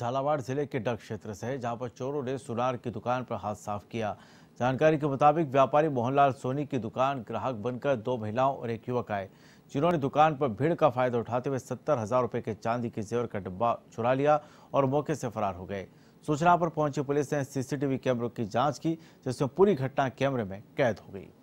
झालावाड़ जिले के डग क्षेत्र से है जहाँ पर चोरों ने सुनार की दुकान पर हाथ साफ किया जानकारी के मुताबिक व्यापारी मोहनलाल सोनी की दुकान ग्राहक बनकर दो महिलाओं और एक युवक आए जिन्होंने दुकान पर भीड़ का फायदा उठाते हुए सत्तर हजार रुपये के चांदी के जेवर का डिब्बा चुरा लिया और मौके से फरार हो गए सूचना पर पहुंची पुलिस ने सीसीटीवी कैमरों की जांच की जिसमें पूरी घटना कैमरे में कैद हो गई